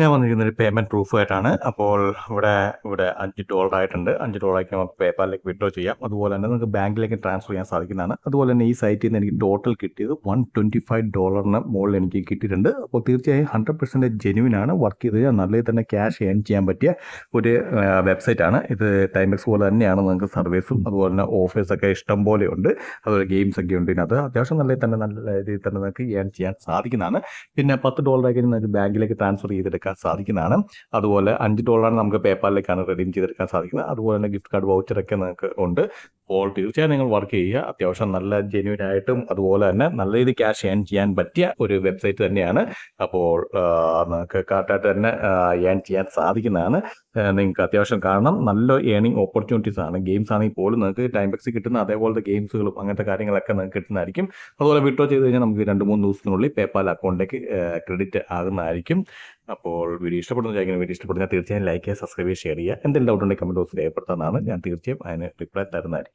ഞാൻ വന്നിരിക്കുന്നത് ഒരു പേയ്മെൻറ്റ് പ്രൂഫായിട്ടാണ് അപ്പോൾ ഇവിടെ ഇവിടെ അഞ്ച് ഡോളർ ആയിട്ടുണ്ട് അഞ്ച് ആയിട്ട് നമുക്ക് പേപ്പാലിലേക്ക് വിഡ്രോ ചെയ്യാം അതുപോലെ തന്നെ നമുക്ക് ബാങ്കിലേക്ക് ട്രാൻസ്ഫർ ചെയ്യാൻ സാധിക്കുന്നതാണ് അതുപോലെ തന്നെ ഈ സൈറ്റിൽ നിന്ന് എനിക്ക് ടോട്ടൽ കിട്ടിയത് വൺ ട്വൻറ്റി ഫൈവ് ഡോളറിന് മുകളിൽ എനിക്ക് കിട്ടിയിട്ടുണ്ട് അപ്പോൾ തീർച്ചയായും ഹൺഡ്രഡ് പെർസെൻറ്റ് ജെനുവിൻ ആണ് വർക്ക് ചെയ്ത് നല്ല തന്നെ ക്യാഷ് ഏൺ ചെയ്യാൻ പറ്റിയ ഒരു വെബ്സൈറ്റ് ആണ് ഇത് ടൈമെക്സ് പോലെ തന്നെയാണ് നിങ്ങൾക്ക് സർവീസും അതുപോലെ തന്നെ ഓഫീസൊക്കെ ഇഷ്ടം പോലെ ഉണ്ട് അതുപോലെ ഗെയിംസ് ഒക്കെ ഉണ്ട് ഇതിനകത്ത് അത്യാവശ്യം നല്ല തന്നെ നല്ല രീതിയിൽ തന്നെ നിങ്ങൾക്ക് ഏൺ ചെയ്യാൻ സാധിക്കുന്നതാണ് പിന്നെ പത്ത് ഡോളറൊക്കെ നിങ്ങൾക്ക് ബാങ്കിലേക്ക് ട്രാൻസ്ഫർ ചെയ്തെടുക്കാം എടുക്കാൻ സാധിക്കുന്നതാണ് അതുപോലെ അഞ്ച് ഡോളറാണ് നമുക്ക് പേപ്പാലിലേക്കാണ് റെഡീം ചെയ്തെടുക്കാൻ സാധിക്കുന്നത് അതുപോലെ തന്നെ ഗിഫ്റ്റ് കാർഡ് വൗച്ചറൊക്കെ നമുക്ക് ഉണ്ട് അപ്പോൾ തീർച്ചയായും നിങ്ങൾ വർക്ക് ചെയ്യുക അത്യാവശ്യം നല്ല ജെന്യൂൻ ആയിട്ടും അതുപോലെ തന്നെ നല്ല രീതിയിൽ ക്യാഷ് ഏൺ ചെയ്യാൻ പറ്റിയ ഒരു വെബ്സൈറ്റ് തന്നെയാണ് അപ്പോൾ നിങ്ങൾക്ക് കറക്റ്റായിട്ട് തന്നെ ഏൺ ചെയ്യാൻ സാധിക്കുന്നതാണ് നിങ്ങൾക്ക് അത്യാവശ്യം കാരണം നല്ല ഏണിംഗ് ഓപ്പർച്യൂണിറ്റീസ് ആണ് ഗെയിംസ് ആണെങ്കിൽ പോലും നിങ്ങൾക്ക് ടൈം ബെക്സ് കിട്ടുന്ന അതേപോലത്തെ ഗെയിംസുകളും അങ്ങനത്തെ കാര്യങ്ങളൊക്കെ നിങ്ങൾക്ക് കിട്ടുന്നതായിരിക്കും അതുപോലെ വിഡ്രോ ചെയ്ത് കഴിഞ്ഞാൽ നമുക്ക് രണ്ട് മൂന്ന് ദിവസത്തിനുള്ളിൽ പേപ്പാൽ അക്കൗണ്ടിലേക്ക് ക്രെഡിറ്റ് ആകുന്നതായിരിക്കും അപ്പോൾ വീഡിയോ ഇഷ്ടപ്പെടുന്ന ചോദിക്കുന്ന വീഡിയോ ഇഷ്ടപ്പെടുന്ന തീർച്ചയായും ലൈക്ക് ചെയ്യുക സബ്സ്ക്രൈബ് ചെയ്യുക ഷെയർ ചെയ്യുക എന്തെങ്കിലും ഡൗട്ട് ഉണ്ടെങ്കിൽ കമൻറ്റ് ബോക്സിൽ ഏർപ്പെടുത്താനാണ് ഞാൻ തീർച്ചയായും അതിന് റിപ്ലൈ തരുന്നതായിരിക്കും